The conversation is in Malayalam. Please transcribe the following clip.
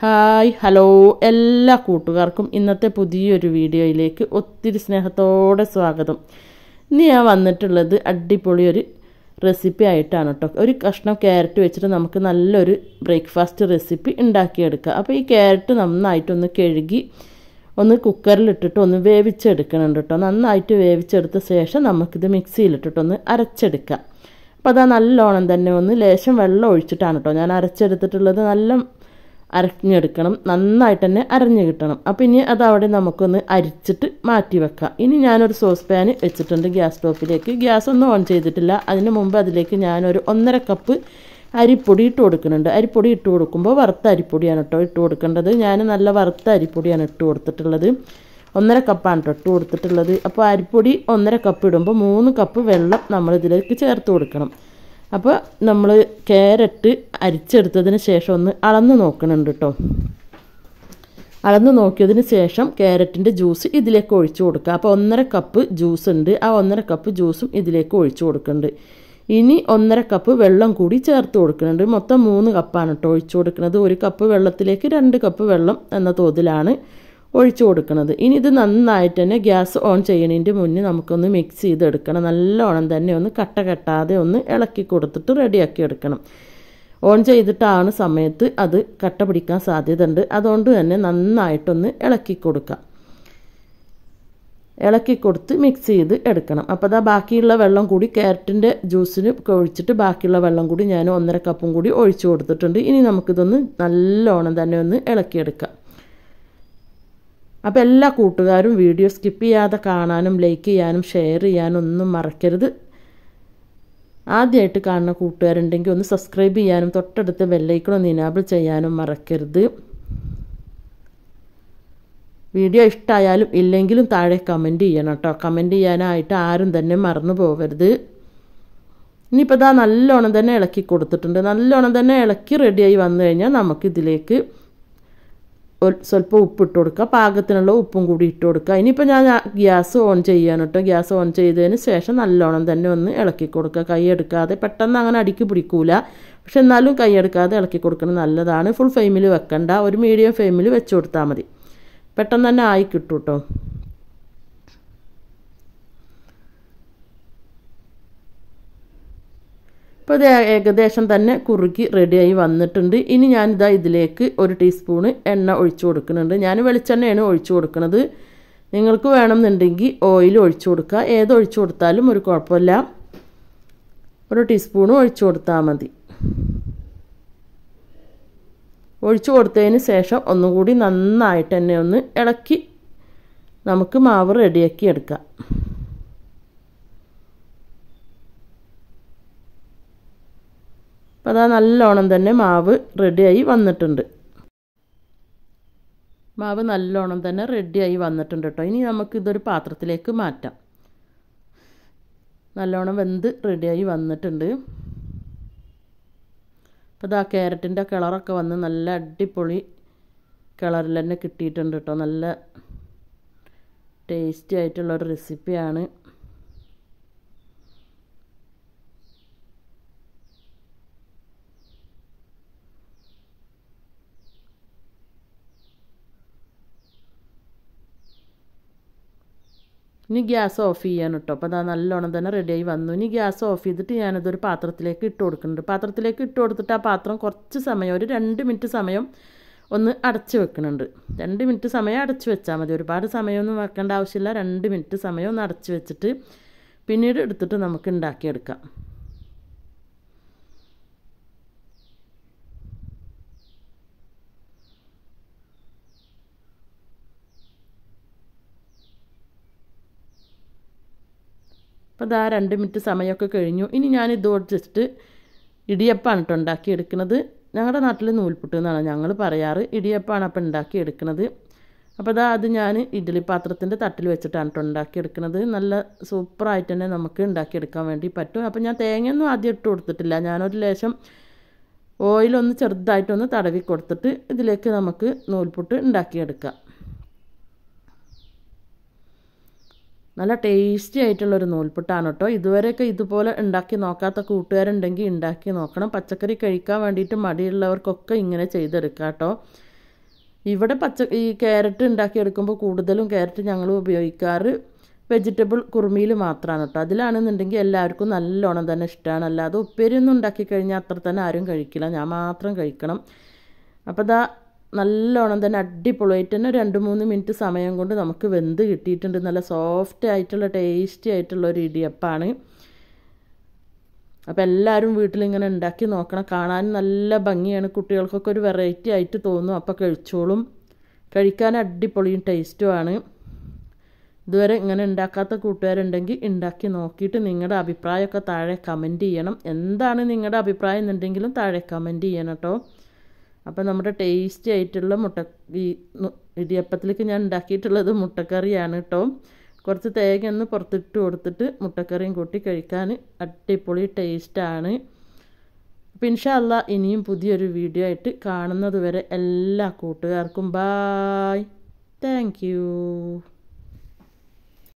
ഹായ് ഹലോ എല്ലാ കൂട്ടുകാർക്കും ഇന്നത്തെ പുതിയൊരു വീഡിയോയിലേക്ക് ഒത്തിരി സ്നേഹത്തോടെ സ്വാഗതം ഇന്ന് ഞാൻ വന്നിട്ടുള്ളത് അടിപൊളി ഒരു റെസിപ്പി ആയിട്ടാണ് കേട്ടോ ഒരു കഷ്ണം ക്യാരറ്റ് വെച്ചിട്ട് നമുക്ക് നല്ലൊരു ബ്രേക്ക്ഫാസ്റ്റ് റെസിപ്പി ഉണ്ടാക്കിയെടുക്കാം അപ്പോൾ ഈ ക്യാരറ്റ് നന്നായിട്ടൊന്ന് കഴുകി ഒന്ന് കുക്കറിലിട്ടിട്ട് ഒന്ന് വേവിച്ചെടുക്കണം കേട്ടോ നന്നായിട്ട് വേവിച്ചെടുത്ത ശേഷം നമുക്കിത് മിക്സിയിലിട്ടിട്ടൊന്ന് അരച്ചെടുക്കാം അപ്പോൾ അതാ നല്ലോണം തന്നെ ഒന്ന് ലേശം വെള്ളം ഒഴിച്ചിട്ടാണ് കേട്ടോ ഞാൻ അരച്ചെടുത്തിട്ടുള്ളത് നല്ല അരഞ്ഞെടുക്കണം നന്നായിട്ട് തന്നെ അരഞ്ഞു കിട്ടണം അപ്പോൾ ഇനി അത് അവിടെ നമുക്കൊന്ന് അരിച്ചിട്ട് മാറ്റി വെക്കാം ഇനി ഞാനൊരു സോസ് പാൻ വെച്ചിട്ടുണ്ട് ഗ്യാസ് സ്റ്റോപ്പിലേക്ക് ഗ്യാസ് ഒന്നും ഓൺ ചെയ്തിട്ടില്ല അതിന് മുമ്പ് അതിലേക്ക് ഞാനൊരു ഒന്നര കപ്പ് അരിപ്പൊടി ഇട്ട് കൊടുക്കുന്നുണ്ട് അരിപ്പൊടി ഇട്ട് കൊടുക്കുമ്പോൾ വറുത്ത അരിപ്പൊടിയാണ് കേട്ടോ ഇട്ട് കൊടുക്കേണ്ടത് ഞാൻ നല്ല വറുത്ത അരിപ്പൊടിയാണ് ഇട്ട് കൊടുത്തിട്ടുള്ളത് ഒന്നര കപ്പാണ് കേട്ടോ ഇട്ട് കൊടുത്തിട്ടുള്ളത് അപ്പോൾ അരിപ്പൊടി ഒന്നര കപ്പ് ഇടുമ്പോൾ മൂന്ന് കപ്പ് വെള്ളം നമ്മളിതിലേക്ക് ചേർത്ത് കൊടുക്കണം അപ്പോൾ നമ്മൾ ക്യാരറ്റ് അരിച്ചെടുത്തതിന് ശേഷം ഒന്ന് അളന്ന് നോക്കണുണ്ട് കേട്ടോ അളന്ന് നോക്കിയതിന് ശേഷം ക്യാരറ്റിൻ്റെ ജ്യൂസ് ഇതിലേക്ക് ഒഴിച്ചു കൊടുക്കുക അപ്പോൾ ഒന്നര കപ്പ് ജ്യൂസ് ഉണ്ട് ആ ഒന്നര കപ്പ് ജ്യൂസും ഇതിലേക്ക് ഒഴിച്ചു കൊടുക്കുന്നുണ്ട് ഇനി ഒന്നര കപ്പ് വെള്ളം കൂടി ചേർത്ത് കൊടുക്കുന്നുണ്ട് മൊത്തം മൂന്ന് കപ്പാണ് കേട്ടോ ഒഴിച്ചു കൊടുക്കുന്നത് ഒരു കപ്പ് വെള്ളത്തിലേക്ക് രണ്ട് കപ്പ് വെള്ളം എന്ന തോതിലാണ് ഒഴിച്ചു കൊടുക്കുന്നത് ഇനി ഇത് നന്നായിട്ട് തന്നെ ഗ്യാസ് ഓൺ ചെയ്യണതിൻ്റെ മുന്നേ നമുക്കൊന്ന് മിക്സ് ചെയ്തെടുക്കണം നല്ലോണം തന്നെ ഒന്ന് കട്ട കെട്ടാതെ ഒന്ന് ഇളക്കി കൊടുത്തിട്ട് റെഡിയാക്കി എടുക്കണം ഓൺ ചെയ്തിട്ടാണ് സമയത്ത് അത് കട്ട പിടിക്കാൻ ഉണ്ട് അതുകൊണ്ട് തന്നെ നന്നായിട്ടൊന്ന് ഇളക്കി കൊടുക്കാം ഇളക്കി കൊടുത്ത് മിക്സ് ചെയ്ത് എടുക്കണം അപ്പോൾ അതാ ബാക്കിയുള്ള വെള്ളം കൂടി ക്യാരറ്റിൻ്റെ ജ്യൂസിന് ഒഴിച്ചിട്ട് ബാക്കിയുള്ള വെള്ളം കൂടി ഞാൻ ഒന്നര കപ്പും കൂടി ഒഴിച്ചു കൊടുത്തിട്ടുണ്ട് ഇനി നമുക്കിതൊന്ന് നല്ലോണം തന്നെ ഒന്ന് ഇളക്കിയെടുക്കാം അപ്പോൾ എല്ലാ കൂട്ടുകാരും വീഡിയോ സ്കിപ്പ് ചെയ്യാതെ കാണാനും ലൈക്ക് ചെയ്യാനും ഷെയർ ചെയ്യാനും ഒന്നും മറക്കരുത് ആദ്യമായിട്ട് കാണുന്ന കൂട്ടുകാരുണ്ടെങ്കിൽ ഒന്ന് സബ്സ്ക്രൈബ് ചെയ്യാനും തൊട്ടടുത്ത് ഒന്ന് ഇനാബിൾ ചെയ്യാനും മറക്കരുത് വീഡിയോ ഇഷ്ടമായാലും ഇല്ലെങ്കിലും താഴെ കമൻറ്റ് ചെയ്യണം കേട്ടോ കമൻറ്റ് ചെയ്യാനായിട്ട് ആരും തന്നെ മറന്നു പോകരുത് ഇനിയിപ്പോൾ ഇതാ നല്ലോണം തന്നെ ഇളക്കി കൊടുത്തിട്ടുണ്ട് നല്ലോണം തന്നെ ഇളക്കി റെഡിയായി വന്നു കഴിഞ്ഞാൽ നമുക്കിതിലേക്ക് സ്വല്പം ഉപ്പിട്ട് കൊടുക്കുക പാകത്തിനുള്ള ഉപ്പും കൂടി ഇട്ട് കൊടുക്കുക ഇനിയിപ്പോൾ ഞാൻ ഗ്യാസ് ഓൺ ചെയ്യാൻ കേട്ടോ ഗ്യാസ് ഓൺ ചെയ്തതിന് ശേഷം നല്ലോണം തന്നെ ഒന്ന് ഇളക്കി കൊടുക്കുക കൈ എടുക്കാതെ പെട്ടെന്ന് അങ്ങനെ അടിക്ക് പിടിക്കൂല പക്ഷെ എന്നാലും കൈ എടുക്കാതെ ഇളക്കി കൊടുക്കുന്നത് നല്ലതാണ് ഫുൾ ഫ്ലെയിമിൽ വെക്കണ്ട ഒരു മീഡിയം ഫ്ലെയിമിൽ വെച്ച് കൊടുത്താൽ മതി പെട്ടെന്ന് തന്നെ ആയി കിട്ടും കേട്ടോ ഇപ്പോൾ ഇത് ഏകദേശം തന്നെ കുറുകി റെഡിയായി വന്നിട്ടുണ്ട് ഇനി ഞാനിതാ ഇതിലേക്ക് ഒരു ടീസ്പൂണ് എണ്ണ ഒഴിച്ചു കൊടുക്കുന്നുണ്ട് ഞാൻ വെളിച്ചെണ്ണയാണ് ഒഴിച്ചു കൊടുക്കുന്നത് നിങ്ങൾക്ക് വേണമെന്നുണ്ടെങ്കിൽ ഓയിൽ ഒഴിച്ചു കൊടുക്കുക ഏത് ഒഴിച്ചു കൊടുത്താലും ഒരു കുഴപ്പമില്ല ഒരു ടീസ്പൂണ് ഒഴിച്ചു കൊടുത്താൽ മതി ഒഴിച്ചു കൊടുത്തതിന് ശേഷം ഒന്നുകൂടി നന്നായിട്ട് തന്നെ ഒന്ന് ഇളക്കി നമുക്ക് മാവ് റെഡിയാക്കി എടുക്കാം അപ്പോൾ അതാ നല്ലോണം തന്നെ മാവ് റെഡിയായി വന്നിട്ടുണ്ട് മാവ് നല്ലോണം തന്നെ റെഡിയായി വന്നിട്ടുണ്ട് കേട്ടോ ഇനി നമുക്ക് ഇതൊരു പാത്രത്തിലേക്ക് മാറ്റാം നല്ലോണം വെന്ത് റെഡിയായി വന്നിട്ടുണ്ട് അപ്പോൾ ഇതാ ക്യാരറ്റിൻ്റെ കളറൊക്കെ വന്ന് നല്ല അടിപൊളി കിളറിൽ തന്നെ കിട്ടിയിട്ടുണ്ട് കേട്ടോ നല്ല ടേസ്റ്റി ആയിട്ടുള്ളൊരു റെസിപ്പിയാണ് ഇനി ഗ്യാസ് ഓഫ് ചെയ്യാണ് കേട്ടോ അപ്പോൾ അതാ നല്ലോണം തന്നെ റെഡിയായി വന്നു ഇനി ഗ്യാസ് ഓഫ് ചെയ്തിട്ട് ഞാനതൊരു പാത്രത്തിലേക്ക് ഇട്ട് കൊടുക്കുന്നുണ്ട് പാത്രത്തിലേക്ക് ഇട്ട് കൊടുത്തിട്ട് ആ പാത്രം കുറച്ച് സമയം ഒരു രണ്ട് മിനിറ്റ് സമയം ഒന്ന് അടച്ച് വെക്കുന്നുണ്ട് രണ്ട് മിനിറ്റ് സമയം അടച്ച് വെച്ചാൽ മതി ഒരുപാട് സമയമൊന്നും വെക്കേണ്ട ആവശ്യമില്ല രണ്ട് മിനിറ്റ് സമയം ഒന്ന് അടച്ച് വെച്ചിട്ട് പിന്നീട് എടുത്തിട്ട് നമുക്ക് ഉണ്ടാക്കിയെടുക്കാം അപ്പോൾ ഇതാ രണ്ട് മിനിറ്റ് സമയമൊക്കെ കഴിഞ്ഞു ഇനി ഞാൻ ഇതോട് ജസ്റ്റ് ഇടിയപ്പാണ് കേട്ടോ ഉണ്ടാക്കിയെടുക്കുന്നത് ഞങ്ങളുടെ നാട്ടിൽ നൂൽപുട്ട് എന്നാണ് ഞങ്ങൾ പറയാറ് ഇടിയപ്പാണ് അപ്പോൾ ഉണ്ടാക്കിയെടുക്കുന്നത് അപ്പോൾ അതാ അത് ഞാൻ ഇഡ്ഡലി പാത്രത്തിൻ്റെ തട്ടിൽ വെച്ചിട്ടാണ് കേട്ടോ ഉണ്ടാക്കിയെടുക്കുന്നത് നല്ല സൂപ്പറായിട്ട് തന്നെ നമുക്ക് ഉണ്ടാക്കിയെടുക്കാൻ വേണ്ടി പറ്റും അപ്പോൾ ഞാൻ തേങ്ങയൊന്നും ആദ്യം ഇട്ട് കൊടുത്തിട്ടില്ല ഞാനൊരു ലേശം ഓയിലൊന്ന് ചെറുതായിട്ടൊന്ന് തടവി കൊടുത്തിട്ട് ഇതിലേക്ക് നമുക്ക് നൂൽപുട്ട് ഉണ്ടാക്കിയെടുക്കാം നല്ല ടേസ്റ്റി ആയിട്ടുള്ളൊരു നൂൽപുട്ടാണ് കേട്ടോ ഇതുവരെയൊക്കെ ഇതുപോലെ ഉണ്ടാക്കി നോക്കാത്ത കൂട്ടുകാരുണ്ടെങ്കിൽ ഉണ്ടാക്കി നോക്കണം പച്ചക്കറി കഴിക്കാൻ വേണ്ടിയിട്ട് മടിയുള്ളവർക്കൊക്കെ ഇങ്ങനെ ചെയ്തെടുക്കാം കേട്ടോ ഇവിടെ പച്ച ഈ ക്യാരറ്റ് ഉണ്ടാക്കിയെടുക്കുമ്പോൾ കൂടുതലും ക്യാരറ്റ് ഞങ്ങൾ ഉപയോഗിക്കാറ് വെജിറ്റബിൾ കുറുമിയിൽ മാത്രമാണ് കേട്ടോ അതിലാണെന്നുണ്ടെങ്കിൽ എല്ലാവർക്കും നല്ലോണം തന്നെ ഇഷ്ടമാണ് അല്ലാതെ ഉപ്പേരിയൊന്നും ഉണ്ടാക്കി കഴിഞ്ഞാൽ അത്ര തന്നെ ആരും കഴിക്കില്ല ഞാൻ മാത്രം കഴിക്കണം അപ്പോൾ ഇതാ നല്ലോണം തന്നെ അടിപൊളിയായിട്ട് തന്നെ രണ്ട് മൂന്ന് മിനിറ്റ് സമയം കൊണ്ട് നമുക്ക് വെന്ത് കിട്ടിയിട്ടുണ്ട് നല്ല സോഫ്റ്റ് ആയിട്ടുള്ള ടേസ്റ്റി ആയിട്ടുള്ള ഒരു ഇടിയപ്പാണ് അപ്പോൾ എല്ലാവരും വീട്ടിലിങ്ങനെ ഉണ്ടാക്കി നോക്കണം കാണാൻ നല്ല ഭംഗിയാണ് കുട്ടികൾക്കൊക്കെ ഒരു വെറൈറ്റി ആയിട്ട് തോന്നും അപ്പോൾ കഴിച്ചോളും കഴിക്കാൻ അടിപൊളിയും ടേസ്റ്റുമാണ് ഇതുവരെ ഇങ്ങനെ ഉണ്ടാക്കാത്ത കൂട്ടുകാരുണ്ടെങ്കിൽ ഉണ്ടാക്കി നോക്കിയിട്ട് നിങ്ങളുടെ അഭിപ്രായമൊക്കെ താഴെ കമൻറ്റ് ചെയ്യണം എന്താണ് നിങ്ങളുടെ അഭിപ്രായം എന്നുണ്ടെങ്കിലും താഴെ കമൻറ്റ് ചെയ്യണം കേട്ടോ അപ്പോൾ നമ്മുടെ ടേസ്റ്റി ആയിട്ടുള്ള മുട്ട ഈ ഇടിയപ്പത്തിലേക്ക് ഞാൻ ഉണ്ടാക്കിയിട്ടുള്ളത് മുട്ടക്കറിയാണ് കേട്ടോ കുറച്ച് തേങ്ങ ഒന്ന് പുറത്തിട്ട് കൊടുത്തിട്ട് മുട്ടക്കറിയും കൂട്ടി കഴിക്കാൻ അടിപൊളി ടേസ്റ്റാണ് അപ്പോൾ ഇൻഷല്ല ഇനിയും പുതിയൊരു വീഡിയോ ആയിട്ട് കാണുന്നത് വരെ എല്ലാ കൂട്ടുകാർക്കും ബായ് താങ്ക്